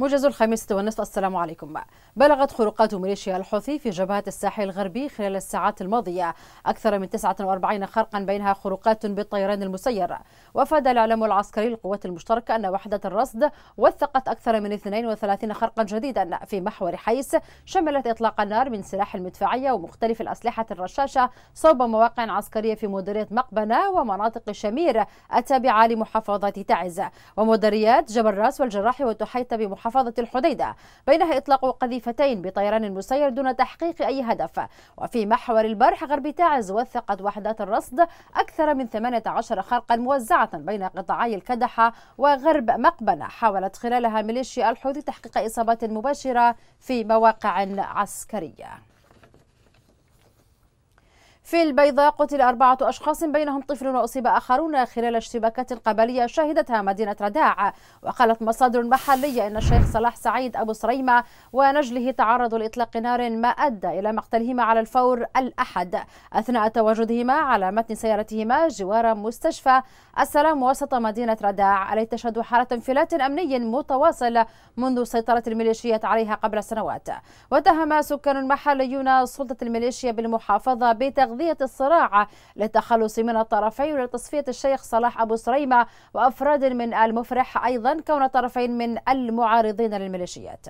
موجز الخامسة والنصف السلام عليكم بلغت خروقات ميليشيا الحوثي في جبهة الساحل الغربي خلال الساعات الماضية أكثر من 49 خرقا بينها خروقات بالطيران المسير وأفاد الإعلام العسكري للقوات المشتركة أن وحدة الرصد وثقت أكثر من 32 خرقا جديدا في محور حيس شملت إطلاق النار من سلاح المدفعية ومختلف الأسلحة الرشاشة صوب مواقع عسكرية في مديرية مقبنة ومناطق شمير التابعة لمحافظة تعز ومديريات جبل راس والجراح وتحيط بمحافظة محافظة الحديدة بينها إطلاق قذيفتين بطيران مسير دون تحقيق أي هدف وفي محور البرح غرب تعز وثقت وحدات الرصد أكثر من 18 خرقا موزعة بين قطاعي الكدحة وغرب مقبنة حاولت خلالها ميليشيا الحوثي تحقيق إصابات مباشرة في مواقع عسكرية في البيضاء قتل أربعة أشخاص بينهم طفل وأصيب آخرون خلال اشتباكات قبلية شهدتها مدينة رداع وقالت مصادر محلية أن الشيخ صلاح سعيد أبو سريمة ونجله تعرضوا لإطلاق نار ما أدى إلى مقتلهما على الفور الأحد أثناء تواجدهما على متن سيارتهما جوار مستشفى السلام وسط مدينة رداع التي تشهد حالة انفلات أمني متواصل منذ سيطرة الميليشيات عليها قبل سنوات واتهم سكان محليون سلطة الميليشيا بالمحافظة بتغذية قضية الصراع للتخلص من الطرفين ولتصفية الشيخ صلاح أبو سريمة وأفراد من المفرح أيضا كون طرفين من المعارضين للميليشيات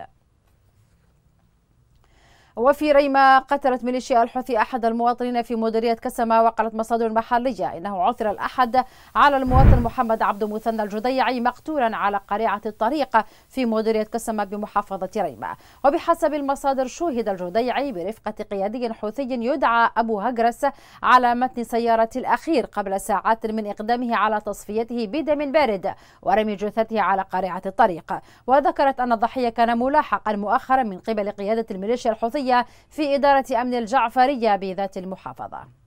وفي ريمة قتلت ميليشيا الحوثي أحد المواطنين في مديرية كسما وقالت مصادر محلية إنه عثر الأحد على المواطن محمد عبد مثنى الجديعي مقتولا على قريعة الطريق في مديرية كسما بمحافظة ريمة وبحسب المصادر شوهد الجديعي برفقة قيادي حوثي يدعى أبو هجرس على متن سيارة الأخير قبل ساعات من إقدامه على تصفيته بدم بارد ورمي جثته على قريعة الطريق وذكرت أن الضحية كان ملاحقا مؤخرا من قبل قيادة الميليشيا الحوثية الشرعية في إدارة أمن الجعفرية بذات المحافظة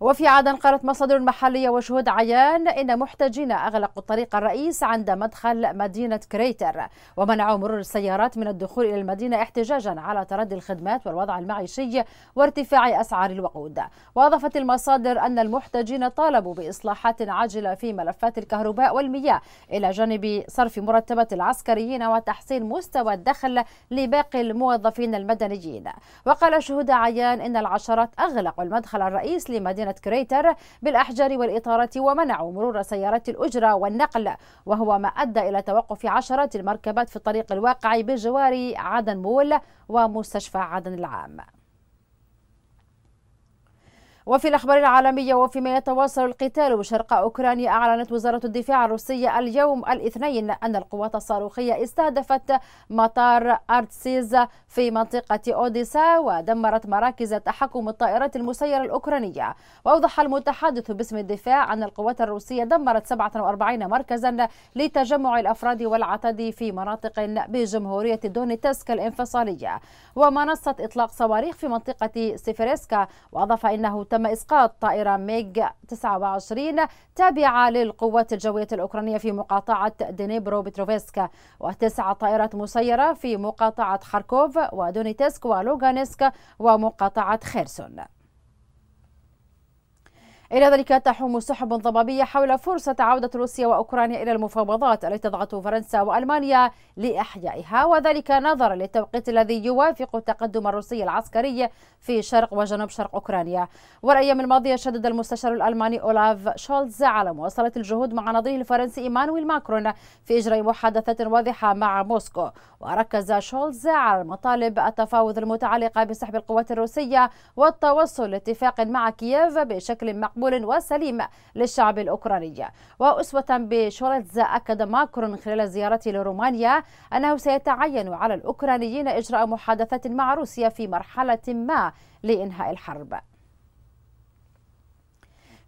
وفي عدن قالت مصادر محلية وشهود عيان إن محتجين أغلقوا الطريق الرئيس عند مدخل مدينة كريتر ومنعوا مرور السيارات من الدخول إلى المدينة احتجاجا على تردي الخدمات والوضع المعيشي وارتفاع أسعار الوقود وأضافت المصادر أن المحتجين طالبوا بإصلاحات عاجلة في ملفات الكهرباء والمياه إلى جانب صرف مرتبة العسكريين وتحسين مستوى الدخل لباقي الموظفين المدنيين وقال شهود عيان إن العشرات أغلقوا المدخل الرئيس لمدينة مدينة كريتر بالأحجار والإطارة ومنعوا مرور سيارات الأجرة والنقل وهو ما أدى إلى توقف عشرات المركبات في الطريق الواقع بجوار عدن مول ومستشفى عدن العام وفي الأخبار العالمية وفيما يتواصل القتال بشرق أوكرانيا أعلنت وزارة الدفاع الروسية اليوم الاثنين أن القوات الصاروخية استهدفت مطار أرتسيز في منطقة أوديسا ودمرت مراكز تحكم الطائرات المسيرة الأوكرانية وأوضح المتحدث باسم الدفاع أن القوات الروسية دمرت 47 مركزا لتجمع الأفراد والعتاد في مناطق بجمهورية دونيتسك الانفصالية ومنصة إطلاق صواريخ في منطقة سيفريسكا وأضاف أنه تم تم إسقاط طائرة ميغ 29 تابعة للقوات الجوية الأوكرانية في مقاطعة دنيبرو بتروفيسكا وتسع طائرات مسيرة في مقاطعة خاركوف ودونيتسك ولوغانسك ومقاطعة خيرسون إلى ذلك تحوم سحب ضبابية حول فرصة عودة روسيا وأوكرانيا إلى المفاوضات التي تضغط فرنسا وألمانيا لإحيائها وذلك نظرا للتوقيت الذي يوافق التقدم الروسي العسكري في شرق وجنوب شرق أوكرانيا والأيام الماضية شدد المستشار الألماني أولاف شولتز على مواصلة الجهود مع نظيره الفرنسي إيمانويل ماكرون في إجراء محادثات واضحة مع موسكو وركز شولتز على مطالب التفاوض المتعلقة بسحب القوات الروسية والتوصل لاتفاق مع كييف بشكل مقبول مقبول وسليم للشعب الأوكراني وأسوة بشولتز أكد ماكرون خلال زيارته لرومانيا أنه سيتعين على الأوكرانيين إجراء محادثات مع روسيا في مرحلة ما لإنهاء الحرب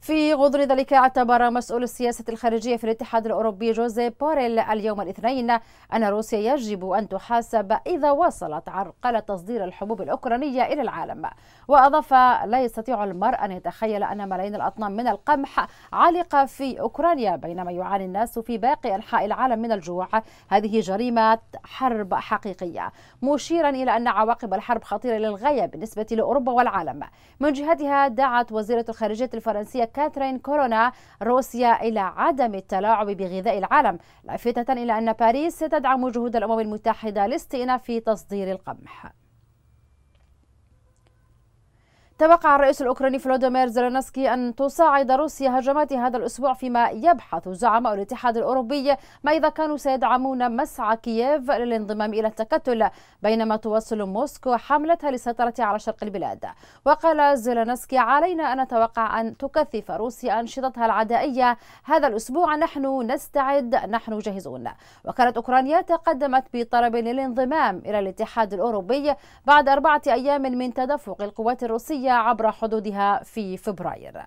في غضون ذلك اعتبر مسؤول السياسة الخارجية في الاتحاد الأوروبي جوزيف بوريل اليوم الاثنين أن روسيا يجب أن تحاسب إذا وصلت عرقلة تصدير الحبوب الأوكرانية إلى العالم وأضاف لا يستطيع المرء أن يتخيل أن ملايين الأطنان من القمح عالقة في أوكرانيا بينما يعاني الناس في باقي أنحاء العالم من الجوع هذه جريمة حرب حقيقية مشيرا إلى أن عواقب الحرب خطيرة للغاية بالنسبة لأوروبا والعالم من جهتها دعت وزيرة الخارجية الفرنسية كاترين كورونا روسيا إلى عدم التلاعب بغذاء العالم لافتة إلى أن باريس ستدعم جهود الأمم المتحدة لاستئناف تصدير القمح توقع الرئيس الأوكراني فلوديمير زيلينسكي أن تصاعد روسيا هجمات هذا الأسبوع فيما يبحث زعماء الاتحاد الأوروبي ما إذا كانوا سيدعمون مسعى كييف للانضمام إلى التكتل بينما توصل موسكو حملتها للسيطرة على شرق البلاد وقال زيلينسكي علينا أن نتوقع أن تكثف روسيا أنشطتها العدائية هذا الأسبوع نحن نستعد نحن جاهزون وكانت أوكرانيا تقدمت بطلب للانضمام إلى الاتحاد الأوروبي بعد أربعة أيام من تدفق القوات الروسية عبر حدودها في فبراير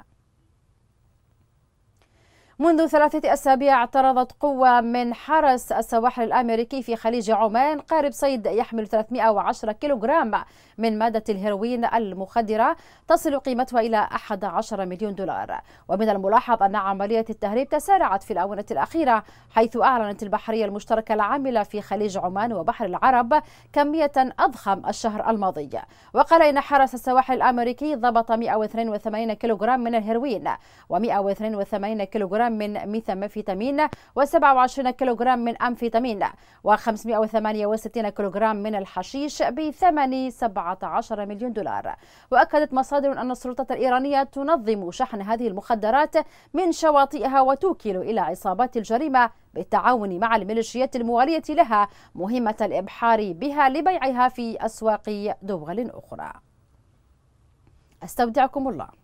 منذ ثلاثة أسابيع اعترضت قوة من حرس السواحل الأمريكي في خليج عمان قارب صيد يحمل 310 كيلوغرام من مادة الهيروين المخدرة تصل قيمتها إلى 11 مليون دولار ومن الملاحظ أن عملية التهريب تسارعت في الآونة الأخيرة حيث أعلنت البحرية المشتركة العاملة في خليج عمان وبحر العرب كمية أضخم الشهر الماضي وقال إن حرس السواحل الأمريكي ضبط 182 كيلوغرام من الهيروين و182 كيلوغرام من ميثامفيتامين و27 كيلوغرام من أمفيتامين و568 كيلوغرام من الحشيش بثمن 17 مليون دولار وأكدت مصادر أن السلطات الإيرانية تنظم شحن هذه المخدرات من شواطئها وتوكل إلى عصابات الجريمة بالتعاون مع الميليشيات الموالية لها مهمة الإبحار بها لبيعها في أسواق دول أخرى استودعكم الله